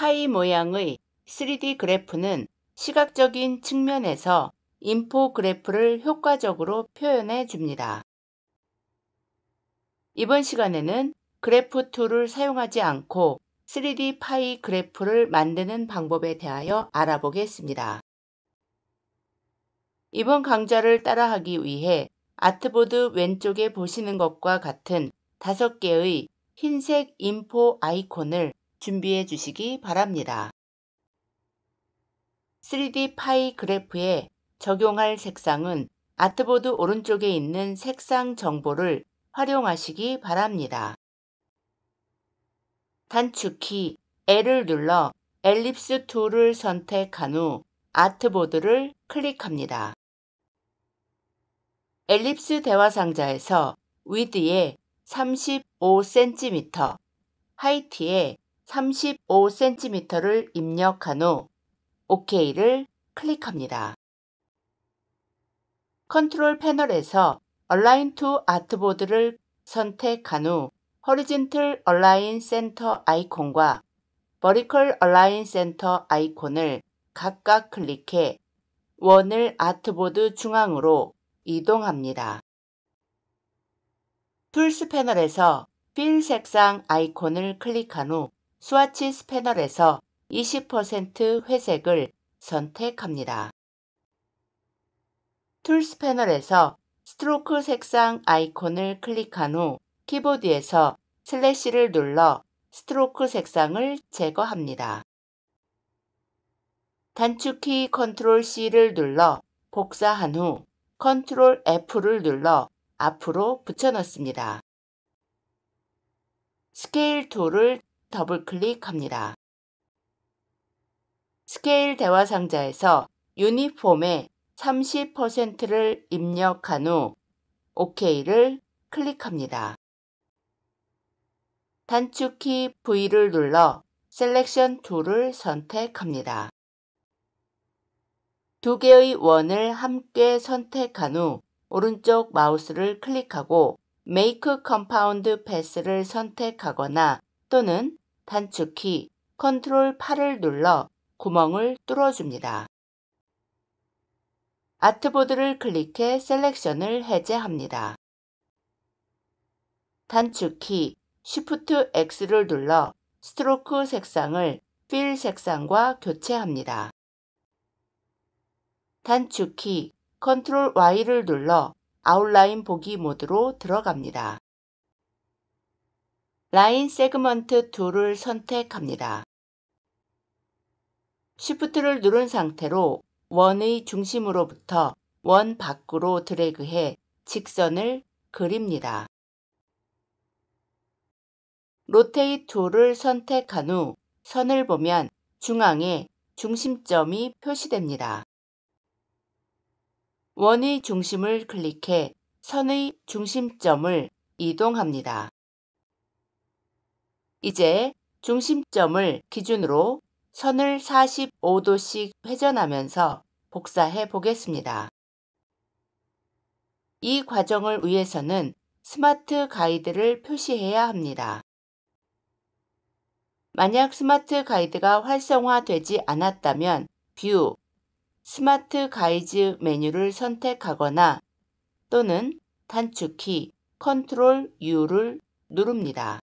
파이 모양의 3D 그래프는 시각적인 측면에서 인포그래프를 효과적으로 표현해 줍니다. 이번 시간에는 그래프 툴을 사용하지 않고 3D 파이 그래프를 만드는 방법에 대하여 알아보겠습니다. 이번 강좌를 따라하기 위해 아트보드 왼쪽에 보시는 것과 같은 5개의 흰색 인포 아이콘을 준비해 주시기 바랍니다. 3D 파이 그래프에 적용할 색상은 아트보드 오른쪽에 있는 색상 정보를 활용하시기 바랍니다. 단축키 L을 눌러 엘립스 툴을 선택한 후 아트보드를 클릭합니다. 엘립스 대화 상자에서 위드에 35cm, 하이트에 35cm를 입력한 후 OK를 클릭합니다. 컨트롤 패널에서 Align to Artboard를 선택한 후 Horizontal Align Center 아이콘과 Vertical Align Center 아이콘을 각각 클릭해 원을 아트보드 중앙으로 이동합니다. 툴스 패널에서 필 색상 아이콘을 클릭한 후 스와치스 패널에서 20% 회색을 선택합니다. 툴스 패널에서 스트로크 색상 아이콘을 클릭한 후 키보드에서 슬래시를 눌러 스트로크 색상을 제거합니다. 단축키 컨트롤 C를 눌러 복사한 후 컨트롤 F를 눌러 앞으로 붙여넣습니다. 스케일 툴을 더블 클릭합니다. 스케일 대화 상자에서 유니폼에 30%를 입력한 후 OK를 클릭합니다. 단축키 V를 눌러 셀렉션 툴을 선택합니다. 두 개의 원을 함께 선택한 후 오른쪽 마우스를 클릭하고 Make Compound p a s s 를 선택하거나 또는 단축키 컨트롤 8을 눌러 구멍을 뚫어줍니다. 아트보드를 클릭해 셀렉션을 해제합니다. 단축키 Shift X를 눌러 스트로크 색상을 필 색상과 교체합니다. 단축키 Ctrl Y를 눌러 아웃라인 보기 모드로 들어갑니다. 라인 세그먼트 2를 선택합니다. Shift를 누른 상태로 원의 중심으로부터 원 밖으로 드래그해 직선을 그립니다. 로테이 툴을 선택한 후 선을 보면 중앙에 중심점이 표시됩니다. 원의 중심을 클릭해 선의 중심점을 이동합니다. 이제 중심점을 기준으로 선을 45도씩 회전하면서 복사해 보겠습니다. 이 과정을 위해서는 스마트 가이드를 표시해야 합니다. 만약 스마트 가이드가 활성화되지 않았다면 뷰, 스마트 가이즈 메뉴를 선택하거나 또는 단축키 컨트롤 U를 누릅니다.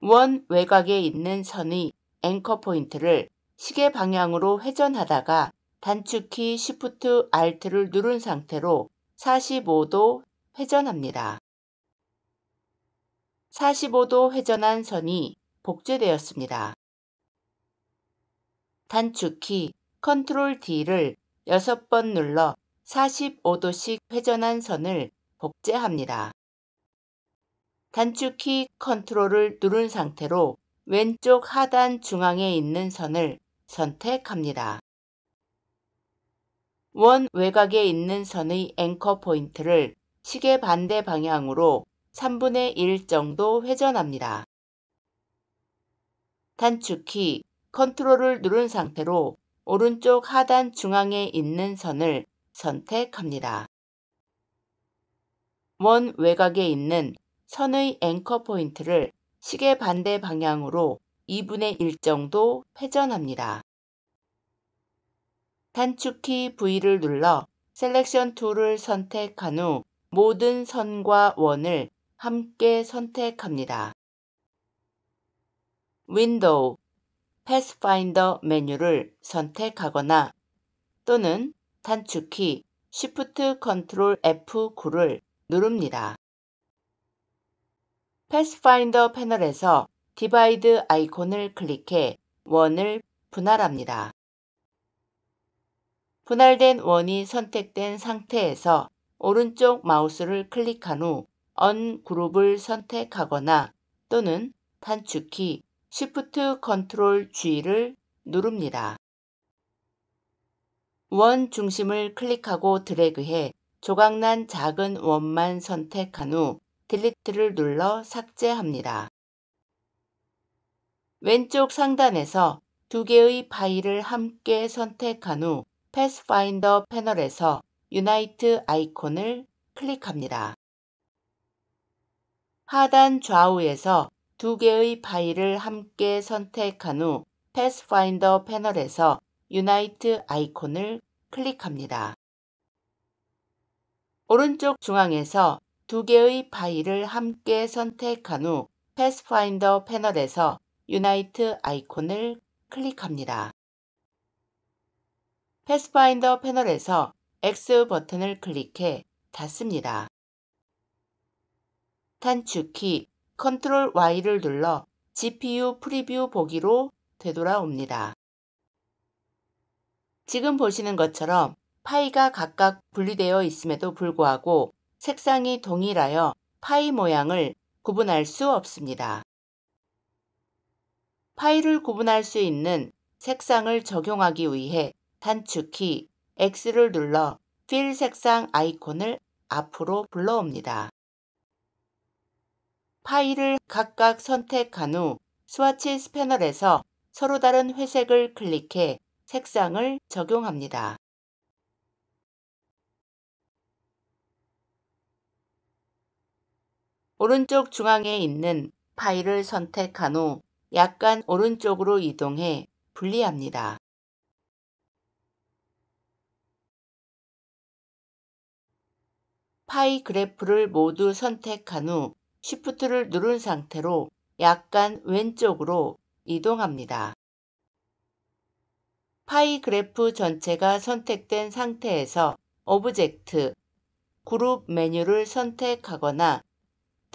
원 외곽에 있는 선의 앵커 포인트를 시계 방향으로 회전하다가 단축키 Shift Alt를 누른 상태로 45도 회전합니다. 45도 회전한 선이 복제되었습니다. 단축키 Ctrl D를 6번 눌러 45도씩 회전한 선을 복제합니다. 단축키 컨트롤을 누른 상태로 왼쪽 하단 중앙에 있는 선을 선택합니다. 원 외곽에 있는 선의 앵커 포인트를 시계 반대 방향으로 3분의 1 정도 회전합니다. 단축키 컨트롤을 누른 상태로 오른쪽 하단 중앙에 있는 선을 선택합니다. 원 외곽에 있는 선의 앵커 포인트를 시계 반대 방향으로 2분의 1 정도 회전합니다. 단축키 V를 눌러 셀렉션 툴을 선택한 후 모든 선과 원을 함께 선택합니다. 윈도우, 패스파인더 메뉴를 선택하거나 또는 단축키 Shift Ctrl F9를 누릅니다. 패스파인더 패널에서 디바이드 아이콘을 클릭해 원을 분할합니다. 분할된 원이 선택된 상태에서 오른쪽 마우스를 클릭한 후 언그룹을 선택하거나 또는 단축키 Shift Ctrl G를 누릅니다. 원 중심을 클릭하고 드래그해 조각난 작은 원만 선택한 후 딜리트를 눌러 삭제합니다. 왼쪽 상단에서 두 개의 파일을 함께 선택한 후 패스파인더 패널에서 유나이트 아이콘을 클릭합니다. 하단 좌우에서 두 개의 파일을 함께 선택한 후 패스파인더 패널에서 유나이트 아이콘을 클릭합니다. 오른쪽 중앙에서 두 개의 파일을 함께 선택한 후 패스파인더 패널에서 유나이트 아이콘을 클릭합니다. 패스파인더 패널에서 X 버튼을 클릭해 닫습니다. 단축키 c t r l Y를 눌러 GPU 프리뷰 보기로 되돌아옵니다. 지금 보시는 것처럼 파이가 각각 분리되어 있음에도 불구하고 색상이 동일하여 파이 모양을 구분할 수 없습니다. 파이를 구분할 수 있는 색상을 적용하기 위해 단축키 X를 눌러 필 색상 아이콘을 앞으로 불러옵니다. 파이를 각각 선택한 후 스와치 스패널에서 서로 다른 회색을 클릭해 색상을 적용합니다. 오른쪽 중앙에 있는 파일을 선택한 후 약간 오른쪽으로 이동해 분리합니다. 파이 그래프를 모두 선택한 후 Shift를 누른 상태로 약간 왼쪽으로 이동합니다. 파이 그래프 전체가 선택된 상태에서 오브젝트, 그룹 메뉴를 선택하거나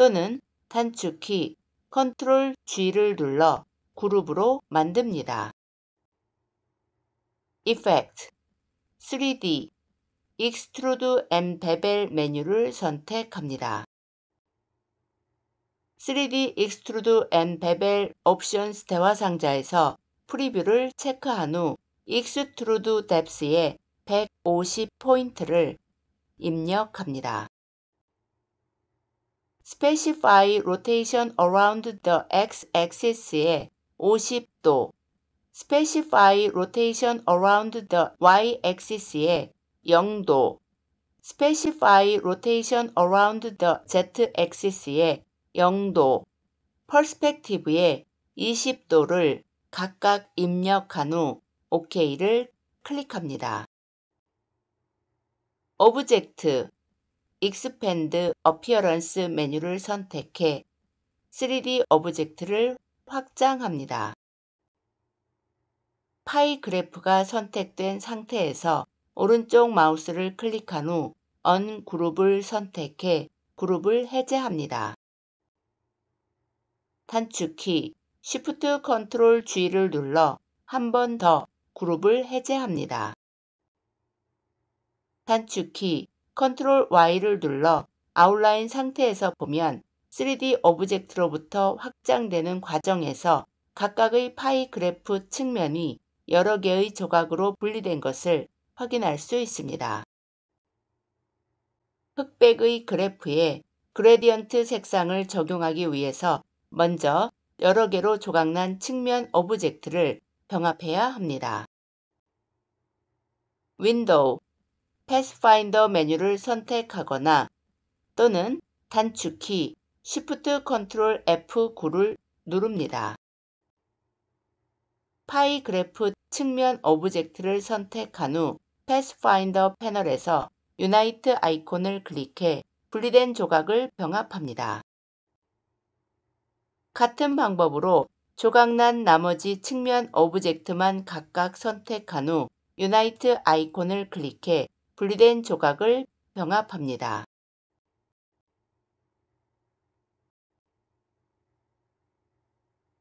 또는 단축키 Ctrl G를 눌러 그룹으로 만듭니다. Effect 3D Extrude and Bevel 메뉴를 선택합니다. 3D Extrude and Bevel 옵션스 대화 상자에서 프리뷰를 체크한 후 Extrude Depth에 150 포인트를 입력합니다. Specify rotation around the x-axis에 50도, Specify rotation around the y-axis에 0도, Specify rotation around the z-axis에 0도, Perspective에 20도를 각각 입력한 후 OK를 클릭합니다. 오브젝트 익스펜드 어피어런스 메뉴를 선택해 3D 오브젝트를 확장합니다. 파이 그래프가 선택된 상태에서 오른쪽 마우스를 클릭한 후 언그룹을 선택해 그룹을 해제합니다. 단축키 Shift Ctrl G를 눌러 한 번 더 그룹을 해제합니다. 단축키 컨트롤 Y를 눌러 아웃라인 상태에서 보면 3D 오브젝트로부터 확장되는 과정에서 각각의 파이 그래프 측면이 여러 개의 조각으로 분리된 것을 확인할 수 있습니다. 흑백의 그래프에 그레디언트 색상을 적용하기 위해서 먼저 여러 개로 조각난 측면 오브젝트를 병합해야 합니다. 윈도우, 패스파인더 메뉴를 선택하거나 또는 단축키 Shift Ctrl F9를 누릅니다. 파이 그래프 측면 오브젝트를 선택한 후 패스파인더 패널에서 유나이트 아이콘을 클릭해 분리된 조각을 병합합니다. 같은 방법으로 조각난 나머지 측면 오브젝트만 각각 선택한 후 유나이트 아이콘을 클릭해 분리된 조각을 병합합니다.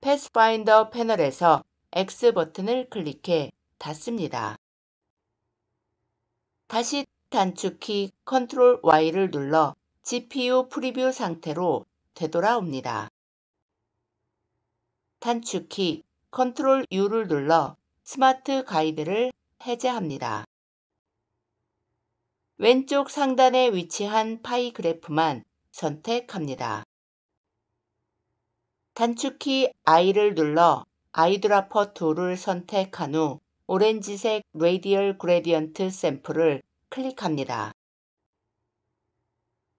패스파인더 패널에서 X 버튼을 클릭해 닫습니다. 다시 단축키 Ctrl Y를 눌러 GPU 프리뷰 상태로 되돌아옵니다. 단축키 Ctrl U를 눌러 스마트 가이드를 해제합니다. 왼쪽 상단에 위치한 파이 그래프만 선택합니다. 단축키 I를 눌러 아이드라퍼 2를 선택한 후 오렌지색 레디얼 그레디언트 샘플을 클릭합니다.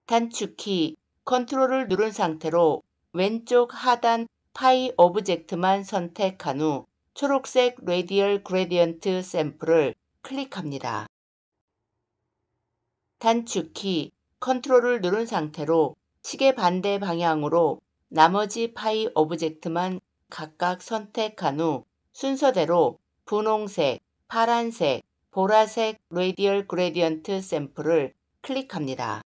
단축키 컨트롤을 누른 상태로 왼쪽 하단 파이 오브젝트만 선택한 후 초록색 레디얼 그레디언트 샘플을 클릭합니다. 단축키 컨트롤을 누른 상태로 시계 반대 방향으로 나머지 파이 오브젝트만 각각 선택한 후 순서대로 분홍색, 파란색, 보라색 레디얼 그레디언트 샘플을 클릭합니다.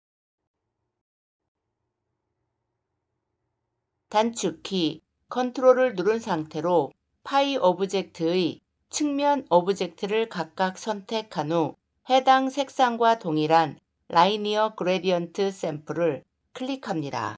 단축키 컨트롤을 누른 상태로 파이 오브젝트의 측면 오브젝트를 각각 선택한 후 해당 색상과 동일한 라이니어 그레디언트 샘플을 클릭합니다.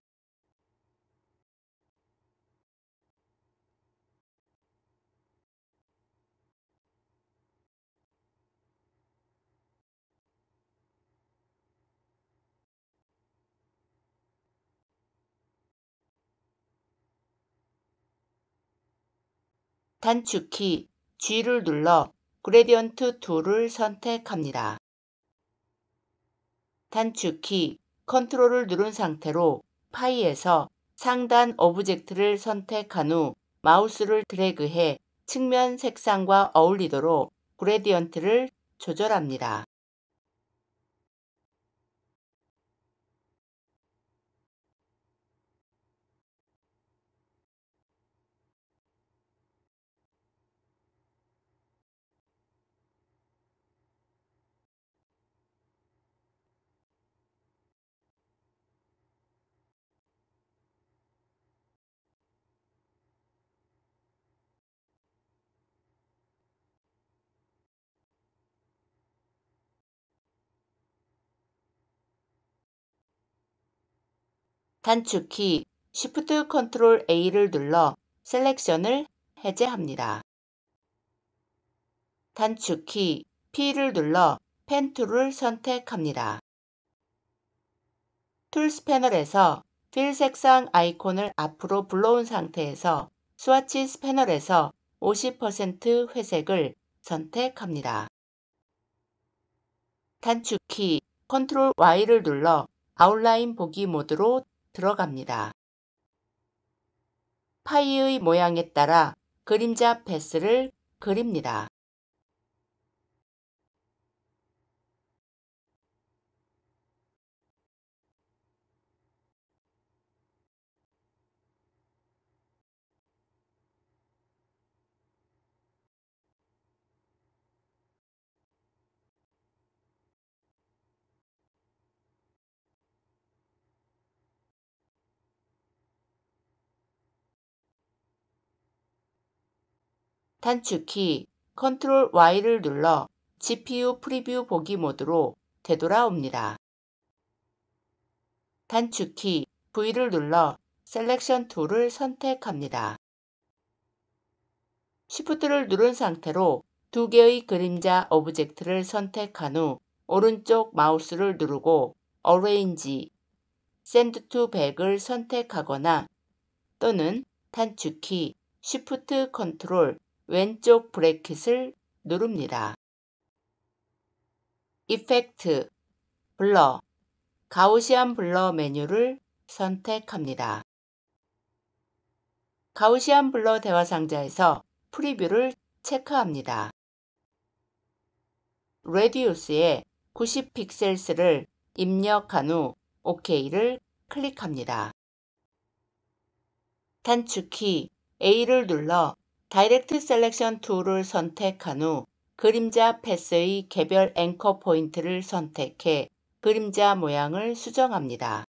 단축키 G를 눌러 그레디언트 툴을 선택합니다. 단축키 컨트롤을 누른 상태로 파이에서 상단 오브젝트를 선택한 후 마우스를 드래그해 측면 색상과 어울리도록 그레디언트를 조절합니다. 단축키 Shift Ctrl A를 눌러 셀렉션을 해제합니다. 단축키 P를 눌러 펜 툴을 선택합니다. 툴스 패널에서 필 색상 아이콘을 앞으로 불러온 상태에서 스와치스 패널에서 50% 회색을 선택합니다. 단축키 Ctrl Y를 눌러 아웃라인 보기 모드로 들어갑니다. 파이의 모양에 따라 그림자 패스를 그립니다. 단축키 Ctrl Y를 눌러 GPU 프리뷰 보기 모드로 되돌아옵니다. 단축키 V를 눌러 셀렉션 툴을 선택합니다. Shift를 누른 상태로 두 개의 그림자 오브젝트를 선택한 후 오른쪽 마우스를 누르고 Arrange, Send to Back을 선택하거나 또는 단축키 Shift Ctrl 왼쪽 브래킷을 누릅니다. 이펙트, 블러, 가우시안 블러 메뉴를 선택합니다. 가우시안 블러 대화 상자에서 프리뷰를 체크합니다. 레디우스에 90픽셀스를 입력한 후 OK를 클릭합니다. 단축키 A를 눌러 다이렉트 셀렉션 툴을 선택한 후 그림자 패스의 개별 앵커 포인트를 선택해 그림자 모양을 수정합니다.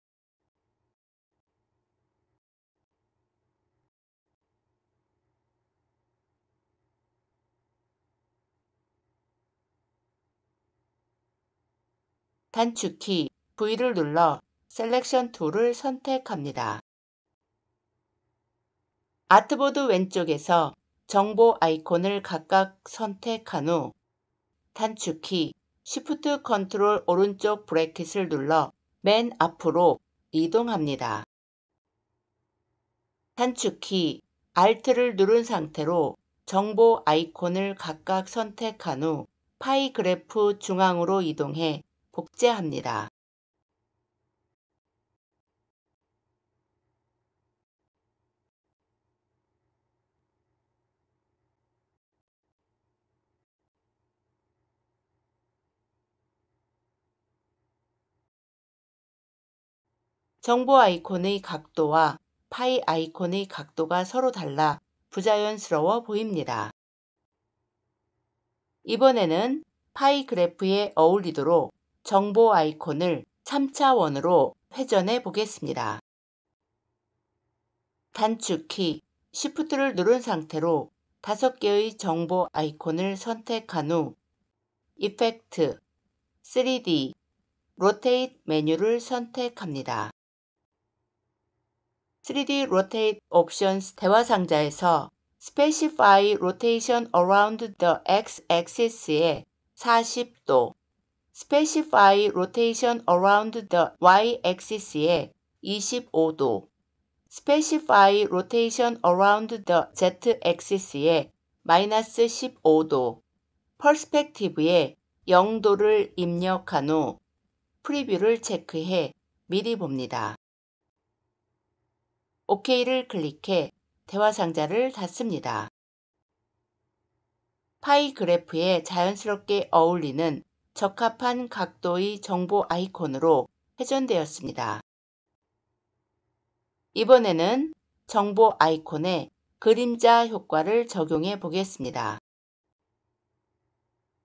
단축키 V를 눌러 셀렉션 툴을 선택합니다. 아트보드 왼쪽에서 정보 아이콘을 각각 선택한 후 단축키 Shift Ctrl 오른쪽 브래킷을 눌러 맨 앞으로 이동합니다. 단축키 Alt를 누른 상태로 정보 아이콘을 각각 선택한 후 파이 그래프 중앙으로 이동해 복제합니다. 정보 아이콘의 각도와 파이 아이콘의 각도가 서로 달라 부자연스러워 보입니다. 이번에는 파이 그래프에 어울리도록 정보 아이콘을 3차원으로 회전해 보겠습니다. 단축키 Shift를 누른 상태로 5개의 정보 아이콘을 선택한 후 Effect, 3D, Rotate 메뉴를 선택합니다. 3D Rotate Options 대화 상자에서 Specify Rotation Around the X-Axis에 40도, Specify Rotation Around the Y-Axis에 25도, Specify Rotation Around the Z-Axis에 마이너스 15도, Perspective에 0도를 입력한 후 프리뷰를 체크해 미리 봅니다. OK를 클릭해 대화 상자를 닫습니다. 파이 그래프에 자연스럽게 어울리는 적합한 각도의 정보 아이콘으로 회전되었습니다. 이번에는 정보 아이콘에 그림자 효과를 적용해 보겠습니다.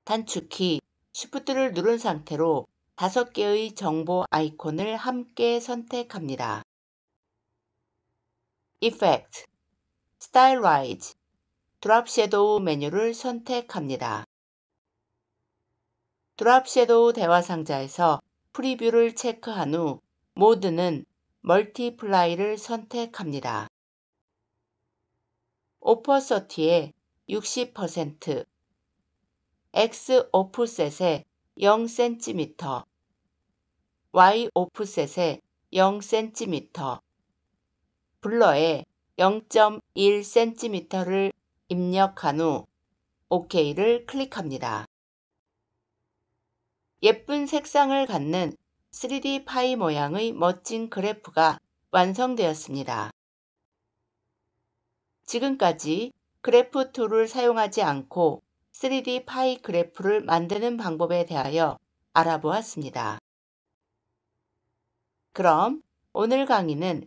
단축키 Shift를 누른 상태로 5 개의 정보 아이콘을 함께 선택합니다. Effect, Style Rise, 드랍 섀도우 메뉴를 선택합니다. 드랍 섀도우 대화 상자에서 프리뷰를 체크한 후 모드는 멀티플라이를 선택합니다. 오퍼서티의 60%, X 오프셋의 0cm, Y 오프셋의 0cm, 블러에 0.1cm를 입력한 후 OK를 클릭합니다. 예쁜 색상을 갖는 3D 파이 모양의 멋진 그래프가 완성되었습니다. 지금까지 그래프 툴을 사용하지 않고 3D 파이 그래프를 만드는 방법에 대하여 알아보았습니다. 그럼 오늘 강의는